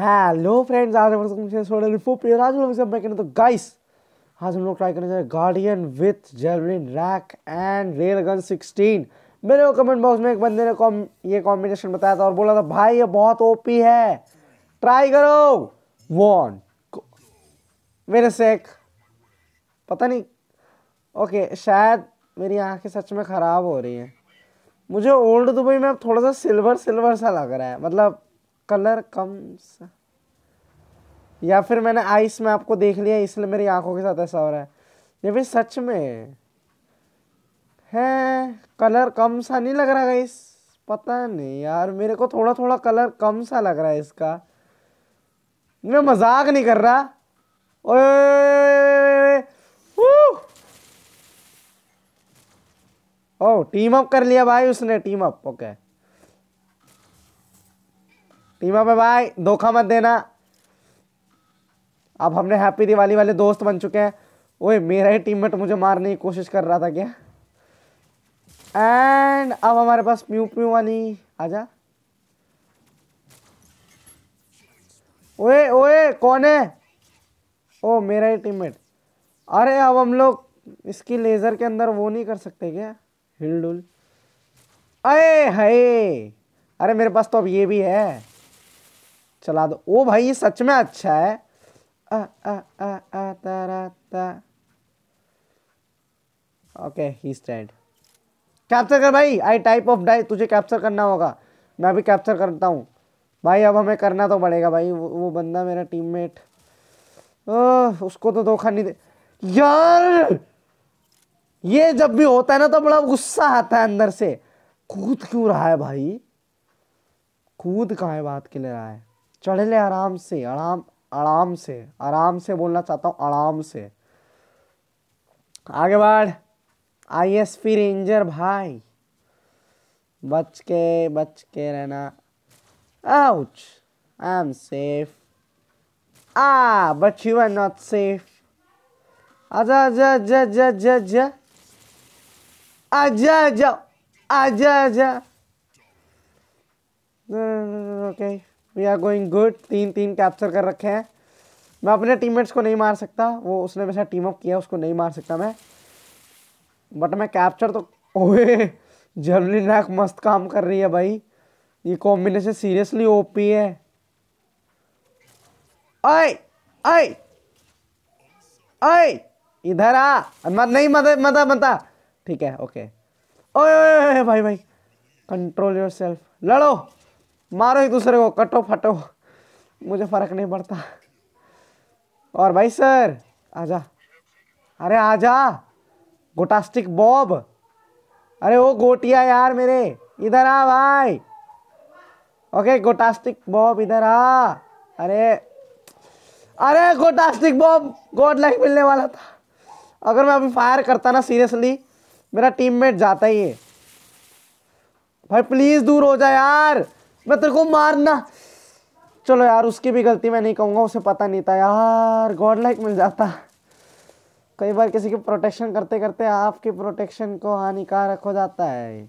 Hello friends आज हम तो गाइस आज हम लोग ट्राई तो करने जा रहे हैं guardian with javelin rack and rail gun sixteen मेरे को कमेंट बॉक्स में एक बंदे ने कॉम ये कॉम्बिनेशन बताया था और बोला था भाई ये बहुत ओपी है ट्राई करो वन मेरे से एक पता नहीं ओके शायद मेरी आंखें सच में ख़राब हो रही हैं मुझे ओल्ड दुबई में अब थोड़ा सा सिल्वर सिल्वर सा लग रहा है मतलब कलर कम्स या फिर मैंने आइस में आपको देख लिया इसलिए मेरी आंखों के साथ ऐसा हो रहा है ये फिर सच में है कलर कम सा नहीं लग रहा है इस पता नहीं यार मेरे को थोड़ा थोड़ा कलर कम सा लग रहा है इसका मैं मजाक नहीं कर रहा ओए ओ टीम अप कर लिया भाई उसने टीम अप ओके okay. टीमा में भाई धोखा मत देना अब हमने हैप्पी दिवाली वाले दोस्त बन चुके हैं ओए मेरा ही टीममेट मुझे मारने की कोशिश कर रहा था क्या एंड अब हमारे पास प्यू प्यू वाली आजा ओए ओए कौन है ओ मेरा ही टीममेट अरे अब हम लोग इसकी लेज़र के अंदर वो नहीं कर सकते क्या हिलडुल अरे हाय अरे मेरे पास तो अब ये भी है चला दो ओ भाई सच में अच्छा है आ, आ, आ, आ, ओके ही स्टैंड कैप्चर कर भाई आई टाइप ऑफ डाई तुझे कैप्चर करना होगा मैं भी कैप्चर करता हूँ भाई अब हमें करना तो पड़ेगा भाई वो, वो बंदा मेरा टीममेट उसको तो धोखा नहीं दे यार ये जब भी होता है ना तो बड़ा गुस्सा आता है अंदर से कूद क्यों रहा है भाई कूद कहा है बात के लिए रहा है चढ़ ले आराम से आराम आराम से आराम से बोलना चाहता हूँ आराम से आगे बढ़ आई एस पी रेंजर भाई बच के बच के रहना ouch I am safe ah but you are not safe आजा आजा आजा आजा आजा आजा आजा आजा आजा आजा okay we are going good तीन तीन कैप्चर कर रखे हैं मैं अपने टीममेट्स को नहीं मार सकता वो उसने मेरे साथ टीम अप किया उसको नहीं मार सकता मैं बट मैं कैप्चर तो ओए जर्मनी नैक मस्त काम कर रही है भाई ये कॉम्बिनेशन सीरियसली ओपी है आए आए आए इधर आ मत नहीं मत मत मत ठीक है ओके ओए भाई भाई कंट्रोल योर सेल्फ लड़ो मारो एक दूसरे को कटो फटो मुझे फ़र्क नहीं पड़ता और भाई सर आजा अरे आजा गोटास्टिक बॉब अरे वो गोटिया यार मेरे इधर आ भाई ओके गोटास्टिक बॉब इधर आ अरे अरे गोटास्टिक बॉब गोड लाइक मिलने वाला था अगर मैं अभी फायर करता ना सीरियसली मेरा टीममेट जाता ही है भाई प्लीज़ दूर हो जाए यार मैं तेरे को मारना चलो यार उसकी भी गलती मैं नहीं कहूँगा उसे पता नहीं था यार गॉड लाइक मिल जाता कई बार किसी की प्रोटेक्शन करते करते आपकी प्रोटेक्शन को हानिकारक हो जाता है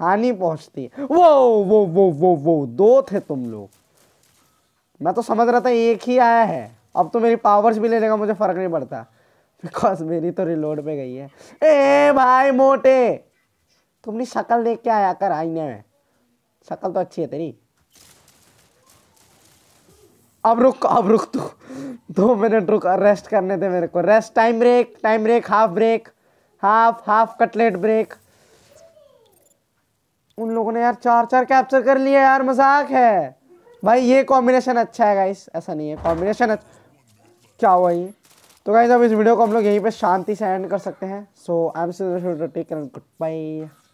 हानि पहुंचती है वो वो वो वो वो दो थे तुम लोग मैं तो समझ रहा था एक ही आया है अब तो मेरी पावर्स भी ले लेगा मुझे फ़र्क नहीं पड़ता बिकॉज मेरी तो रिलोड पे गई है ए भाई मोटे तुमने शक्ल देख के आया कर आईने में शक्ल तो अच्छी है तेरी अब रुक अब रुक तू दो मिनट रुक रेस्ट करने दे मेरे को rest time break time break half break half half cutlet break उन लोगों ने यार चार चार कैप्चर कर लिए यार मजाक है भाई ये कॉम्बिनेशन अच्छा है गाइस ऐसा नहीं है कॉम्बिनेशन अच्छा क्या हुआ ये तो गाइस अब इस वीडियो को हम लोग यहीं पे शांति से एंड कर सकते हैं so I am take good by